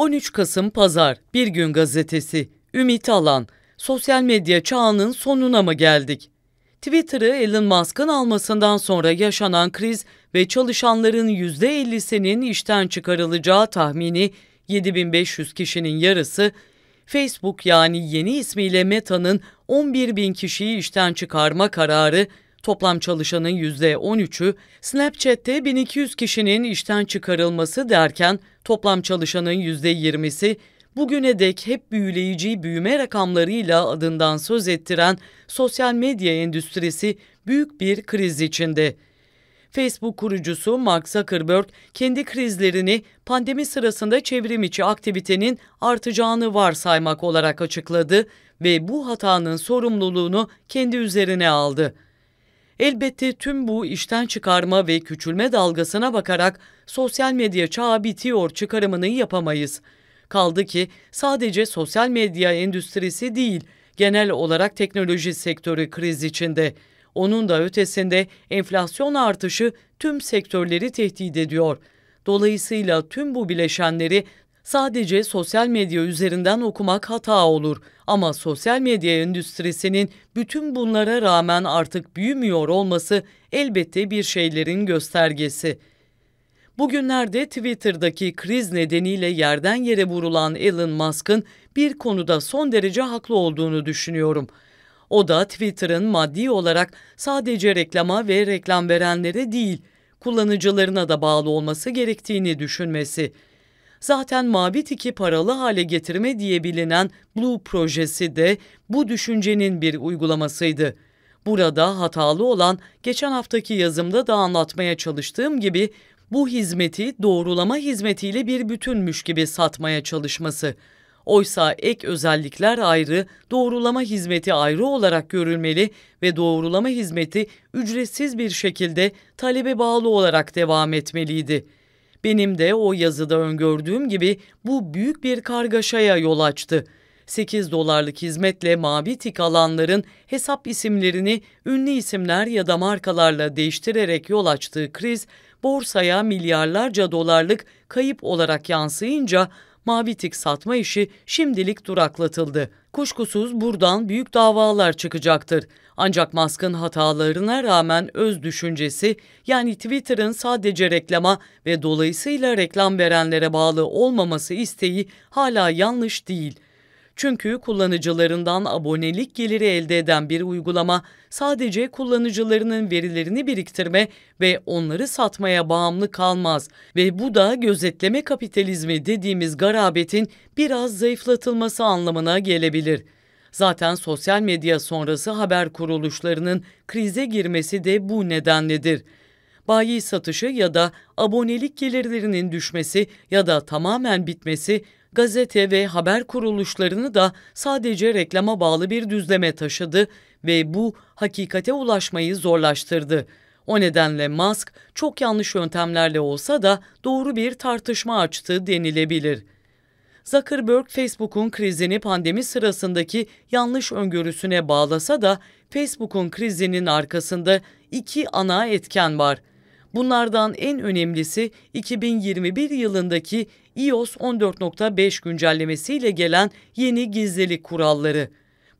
13 Kasım Pazar, Bir Gün Gazetesi, Ümit Alan, sosyal medya çağının sonuna mı geldik? Twitter'ı Elon Musk'ın almasından sonra yaşanan kriz ve çalışanların %50'sinin işten çıkarılacağı tahmini 7500 kişinin yarısı, Facebook yani yeni ismiyle Meta'nın 11 bin kişiyi işten çıkarma kararı Toplam çalışanın %13'ü Snapchat'te 1200 kişinin işten çıkarılması derken toplam çalışanın %20'si bugüne dek hep büyüleyici büyüme rakamlarıyla adından söz ettiren sosyal medya endüstrisi büyük bir kriz içinde. Facebook kurucusu Mark Zuckerberg kendi krizlerini pandemi sırasında çevrim içi aktivitenin artacağını varsaymak olarak açıkladı ve bu hatanın sorumluluğunu kendi üzerine aldı. Elbette tüm bu işten çıkarma ve küçülme dalgasına bakarak sosyal medya çağı bitiyor çıkarımını yapamayız. Kaldı ki sadece sosyal medya endüstrisi değil, genel olarak teknoloji sektörü kriz içinde. Onun da ötesinde enflasyon artışı tüm sektörleri tehdit ediyor. Dolayısıyla tüm bu bileşenleri Sadece sosyal medya üzerinden okumak hata olur ama sosyal medya endüstrisinin bütün bunlara rağmen artık büyümüyor olması elbette bir şeylerin göstergesi. Bugünlerde Twitter'daki kriz nedeniyle yerden yere vurulan Elon Musk'ın bir konuda son derece haklı olduğunu düşünüyorum. O da Twitter'ın maddi olarak sadece reklama ve reklam verenlere değil, kullanıcılarına da bağlı olması gerektiğini düşünmesi. Zaten mavi tiki paralı hale getirme diye bilinen Blue projesi de bu düşüncenin bir uygulamasıydı. Burada hatalı olan geçen haftaki yazımda da anlatmaya çalıştığım gibi bu hizmeti doğrulama hizmetiyle bir bütünmüş gibi satmaya çalışması. Oysa ek özellikler ayrı, doğrulama hizmeti ayrı olarak görülmeli ve doğrulama hizmeti ücretsiz bir şekilde talebe bağlı olarak devam etmeliydi.'' Benim de o yazıda öngördüğüm gibi bu büyük bir kargaşaya yol açtı. 8 dolarlık hizmetle mavi tik alanların hesap isimlerini ünlü isimler ya da markalarla değiştirerek yol açtığı kriz borsaya milyarlarca dolarlık kayıp olarak yansıyınca mavi tik satma işi şimdilik duraklatıldı. Kuşkusuz buradan büyük davalar çıkacaktır. Ancak Musk'ın hatalarına rağmen öz düşüncesi yani Twitter'ın sadece reklama ve dolayısıyla reklam verenlere bağlı olmaması isteği hala yanlış değil.'' Çünkü kullanıcılarından abonelik geliri elde eden bir uygulama sadece kullanıcılarının verilerini biriktirme ve onları satmaya bağımlı kalmaz ve bu da gözetleme kapitalizmi dediğimiz garabetin biraz zayıflatılması anlamına gelebilir. Zaten sosyal medya sonrası haber kuruluşlarının krize girmesi de bu nedenledir bayi satışı ya da abonelik gelirlerinin düşmesi ya da tamamen bitmesi gazete ve haber kuruluşlarını da sadece reklama bağlı bir düzleme taşıdı ve bu hakikate ulaşmayı zorlaştırdı. O nedenle Musk çok yanlış yöntemlerle olsa da doğru bir tartışma açtı denilebilir. Zuckerberg Facebook'un krizini pandemi sırasındaki yanlış öngörüsüne bağlasa da Facebook'un krizinin arkasında iki ana etken var. Bunlardan en önemlisi 2021 yılındaki iOS 14.5 güncellemesiyle gelen yeni gizlilik kuralları.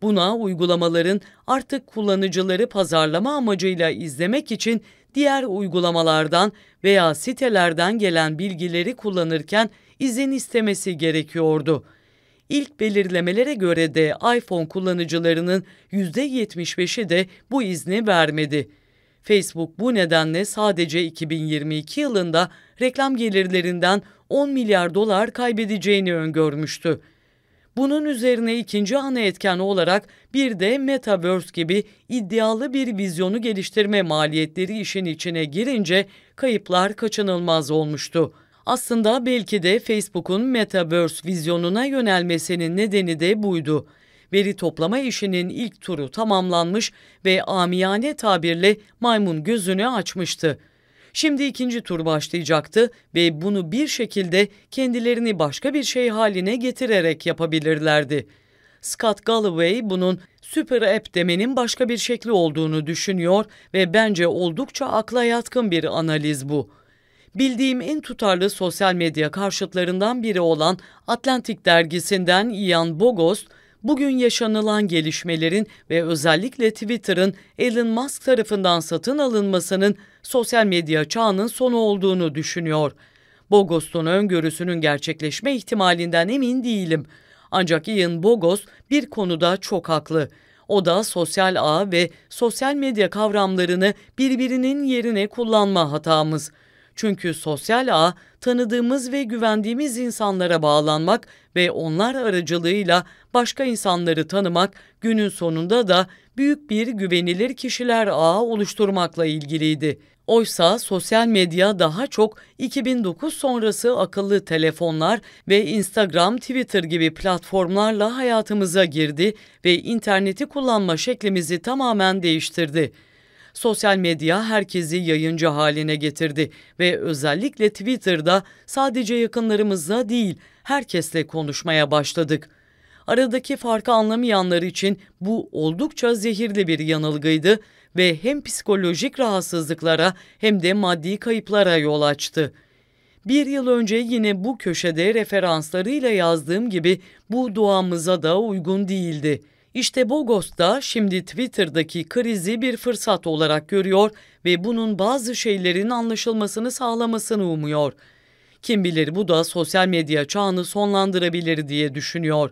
Buna uygulamaların artık kullanıcıları pazarlama amacıyla izlemek için diğer uygulamalardan veya sitelerden gelen bilgileri kullanırken izin istemesi gerekiyordu. İlk belirlemelere göre de iPhone kullanıcılarının %75'i de bu izni vermedi. Facebook bu nedenle sadece 2022 yılında reklam gelirlerinden 10 milyar dolar kaybedeceğini öngörmüştü. Bunun üzerine ikinci ana etken olarak bir de Metaverse gibi iddialı bir vizyonu geliştirme maliyetleri işin içine girince kayıplar kaçınılmaz olmuştu. Aslında belki de Facebook'un Metaverse vizyonuna yönelmesinin nedeni de buydu. Veri toplama işinin ilk turu tamamlanmış ve amiyane tabirle maymun gözünü açmıştı. Şimdi ikinci tur başlayacaktı ve bunu bir şekilde kendilerini başka bir şey haline getirerek yapabilirlerdi. Scott Galloway bunun Super App demenin başka bir şekli olduğunu düşünüyor ve bence oldukça akla yatkın bir analiz bu. Bildiğim en tutarlı sosyal medya karşıtlarından biri olan Atlantik dergisinden Ian Bogost, bugün yaşanılan gelişmelerin ve özellikle Twitter'ın Elon Musk tarafından satın alınmasının sosyal medya çağının sonu olduğunu düşünüyor. Bogos'un öngörüsünün gerçekleşme ihtimalinden emin değilim. Ancak Ian Bogos bir konuda çok haklı. O da sosyal ağ ve sosyal medya kavramlarını birbirinin yerine kullanma hatamız.'' Çünkü sosyal ağ tanıdığımız ve güvendiğimiz insanlara bağlanmak ve onlar aracılığıyla başka insanları tanımak günün sonunda da büyük bir güvenilir kişiler ağı oluşturmakla ilgiliydi. Oysa sosyal medya daha çok 2009 sonrası akıllı telefonlar ve Instagram, Twitter gibi platformlarla hayatımıza girdi ve interneti kullanma şeklimizi tamamen değiştirdi. Sosyal medya herkesi yayıncı haline getirdi ve özellikle Twitter'da sadece yakınlarımızla değil herkesle konuşmaya başladık. Aradaki farkı anlamayanlar için bu oldukça zehirli bir yanılgıydı ve hem psikolojik rahatsızlıklara hem de maddi kayıplara yol açtı. Bir yıl önce yine bu köşede referanslarıyla yazdığım gibi bu duamıza da uygun değildi.'' İşte Bogos da şimdi Twitter'daki krizi bir fırsat olarak görüyor ve bunun bazı şeylerin anlaşılmasını sağlamasını umuyor. Kim bilir bu da sosyal medya çağını sonlandırabilir diye düşünüyor.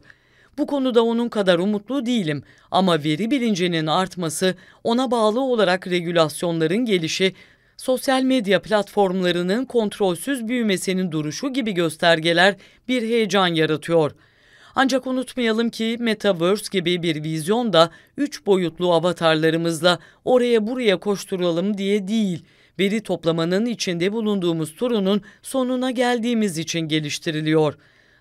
Bu konuda onun kadar umutlu değilim ama veri bilincinin artması, ona bağlı olarak regülasyonların gelişi, sosyal medya platformlarının kontrolsüz büyümesinin duruşu gibi göstergeler bir heyecan yaratıyor.'' Ancak unutmayalım ki Metaverse gibi bir vizyon da üç boyutlu avatarlarımızla oraya buraya koşturalım diye değil, veri toplamanın içinde bulunduğumuz turunun sonuna geldiğimiz için geliştiriliyor.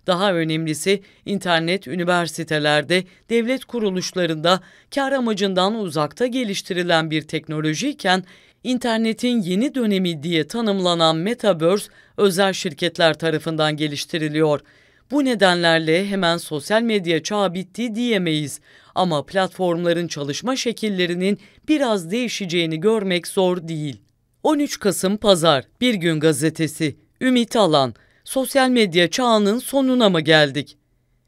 Daha önemlisi internet üniversitelerde, devlet kuruluşlarında kar amacından uzakta geliştirilen bir teknolojiyken internetin yeni dönemi diye tanımlanan Metaverse özel şirketler tarafından geliştiriliyor. Bu nedenlerle hemen sosyal medya çağı bitti diyemeyiz ama platformların çalışma şekillerinin biraz değişeceğini görmek zor değil. 13 Kasım Pazar Bir Gün Gazetesi Ümit Alan Sosyal medya çağının sonuna mı geldik?